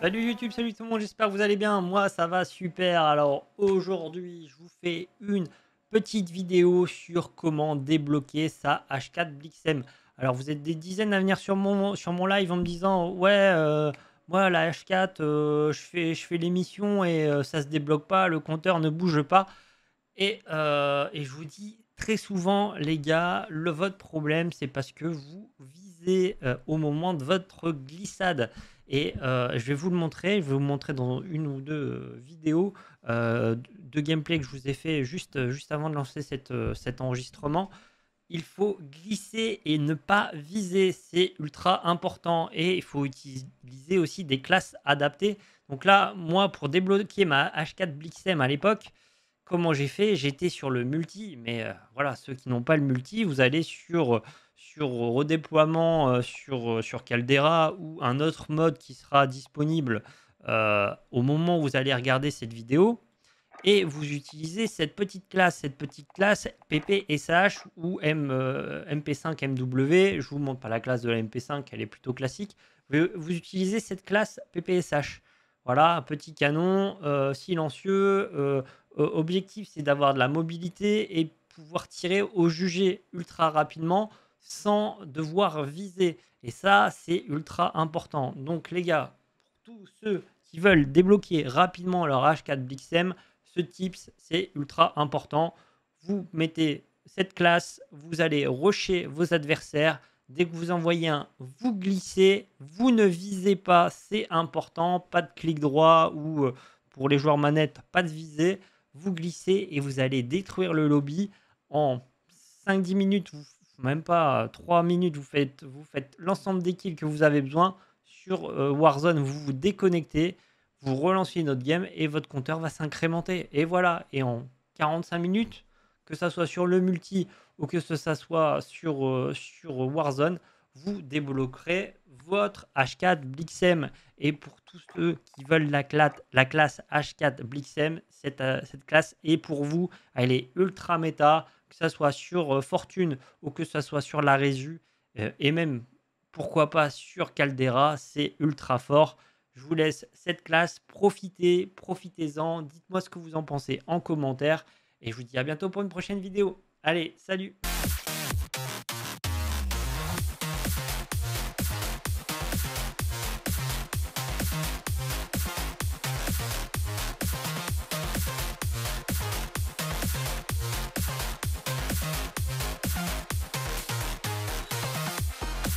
Salut YouTube, salut tout le monde, j'espère que vous allez bien. Moi, ça va super. Alors aujourd'hui, je vous fais une petite vidéo sur comment débloquer sa H4 Blixem. Alors vous êtes des dizaines à venir sur mon, sur mon live en me disant Ouais, euh, moi la H4, euh, je fais, je fais l'émission et euh, ça se débloque pas, le compteur ne bouge pas. Et, et je vous dis très souvent, les gars, le, votre problème, c'est parce que vous euh, au moment de votre glissade. Et euh, je vais vous le montrer, je vais vous montrer dans une ou deux euh, vidéos de gameplay que je vous ai fait juste, juste avant de lancer cette, cet enregistrement. Il faut glisser et ne pas viser, c'est ultra important. Et il faut utiliser aussi des classes adaptées. Donc là, moi, pour débloquer ma H4 Blixem à l'époque, comment j'ai fait J'étais sur le multi, mais voilà, ceux qui n'ont pas le multi, vous allez sur sur redéploiement euh, euh, sur, Caldera ou un autre mode qui sera disponible euh, au moment où vous allez regarder cette vidéo. Et vous utilisez cette petite classe, cette petite classe PPSH ou MP5MW. Je vous montre pas la classe de la MP5, elle est plutôt classique. Vous, utilisez cette classe PPSH. Voilà, petit canon silencieux. objectif, c'est d'avoir de la mobilité et pouvoir tirer au jugé ultra rapidement sans devoir viser. Et ça, c'est ultra important. Donc les gars, pour tous ceux qui veulent débloquer rapidement leur H4 Blixem, ce tips, c'est ultra important. Vous mettez cette classe, vous allez rocher vos adversaires. Dès que vous envoyez un, vous glissez, vous ne visez pas, c'est important. Pas de clic droit ou euh, pour les joueurs manettes, pas de viser. Vous glissez et vous allez détruire le lobby. En 5-10 minutes, vous même pas 3 euh, minutes, vous faites, vous faites l'ensemble des kills que vous avez besoin sur euh, Warzone, vous vous déconnectez, vous relancez notre game et votre compteur va s'incrémenter. Et voilà, et en 45 minutes, que ça soit sur le multi ou que ça soit sur, euh, sur Warzone, vous débloquerez votre H4 Blixem. Et pour tous ceux qui veulent la, classe H4 Blixem, cette, euh, cette, classe est pour vous. Elle est ultra méta, que ce soit sur euh, Fortune ou que ce soit sur la Résu, euh, et même pourquoi pas sur Caldera, c'est ultra fort. Je vous laisse cette classe, profitez, profitez-en, dites-moi ce que vous en pensez en commentaire, et je vous dis à bientôt pour une prochaine vidéo. Allez, salut